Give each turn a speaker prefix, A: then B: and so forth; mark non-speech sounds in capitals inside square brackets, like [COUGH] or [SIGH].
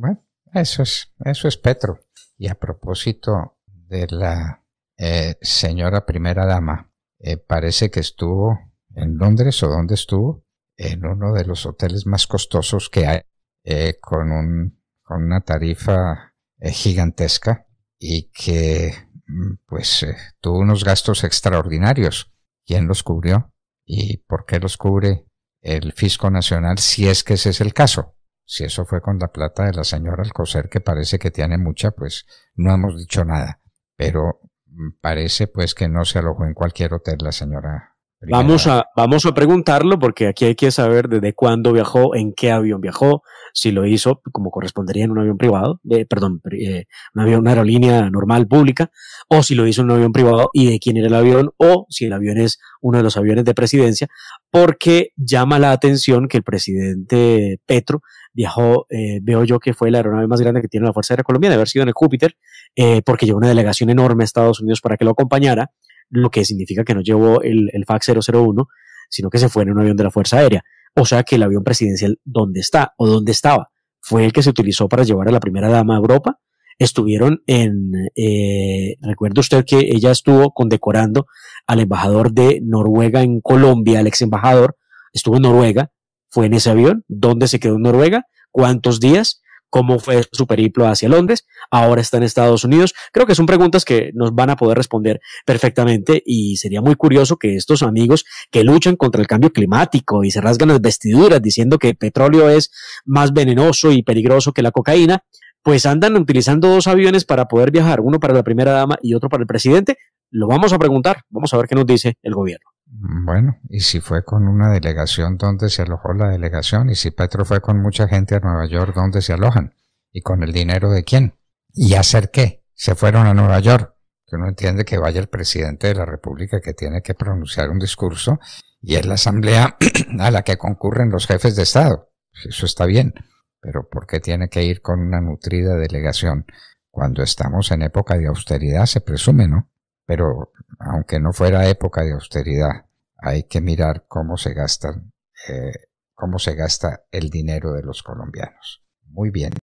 A: Bueno, eso es, eso es Petro. Y a propósito de la eh, señora primera dama, eh, parece que estuvo en Londres o donde estuvo, en uno de los hoteles más costosos que hay, eh, con, un, con una tarifa gigantesca y que mm, pues tuvo unos gastos extraordinarios. ¿Quién los cubrió? ¿Y por qué los cubre el Fisco Nacional si es que ese es el caso? Si eso fue con la plata de la señora Alcocer, que parece que tiene mucha, pues no hemos dicho nada. Pero mm, parece pues que no se alojó en cualquier hotel la señora
B: Vamos a, vamos a preguntarlo porque aquí hay que saber desde cuándo viajó, en qué avión viajó, si lo hizo como correspondería en un avión privado, perdón, eh, un avión, una aerolínea normal pública, o si lo hizo en un avión privado y de quién era el avión, o si el avión es uno de los aviones de presidencia, porque llama la atención que el presidente Petro viajó, eh, veo yo que fue la aeronave más grande que tiene la Fuerza Aérea Colombiana, de haber sido en el Júpiter, eh, porque llevó una delegación enorme a Estados Unidos para que lo acompañara lo que significa que no llevó el, el FAC 001, sino que se fue en un avión de la Fuerza Aérea. O sea que el avión presidencial, ¿dónde está o dónde estaba? Fue el que se utilizó para llevar a la primera dama a Europa. Estuvieron en, eh, recuerda usted que ella estuvo condecorando al embajador de Noruega en Colombia, al ex embajador, estuvo en Noruega, fue en ese avión, ¿dónde se quedó en Noruega? ¿Cuántos días? cómo fue su periplo hacia Londres, ahora está en Estados Unidos. Creo que son preguntas que nos van a poder responder perfectamente y sería muy curioso que estos amigos que luchan contra el cambio climático y se rasgan las vestiduras diciendo que el petróleo es más venenoso y peligroso que la cocaína, pues andan utilizando dos aviones para poder viajar, uno para la primera dama y otro para el presidente. Lo vamos a preguntar, vamos a ver qué nos dice el gobierno.
A: Bueno, y si fue con una delegación, donde se alojó la delegación? Y si Petro fue con mucha gente a Nueva York, ¿dónde se alojan? ¿Y con el dinero de quién? ¿Y hacer qué? Se fueron a Nueva York. Que uno entiende que vaya el presidente de la República que tiene que pronunciar un discurso y es la asamblea [CLEARS THROAT] a la que concurren los jefes de Estado. Eso está bien, pero ¿por qué tiene que ir con una nutrida delegación? Cuando estamos en época de austeridad, se presume, ¿no? Pero aunque no fuera época de austeridad, hay que mirar cómo se gastan, eh, cómo se gasta el dinero de los colombianos. Muy bien,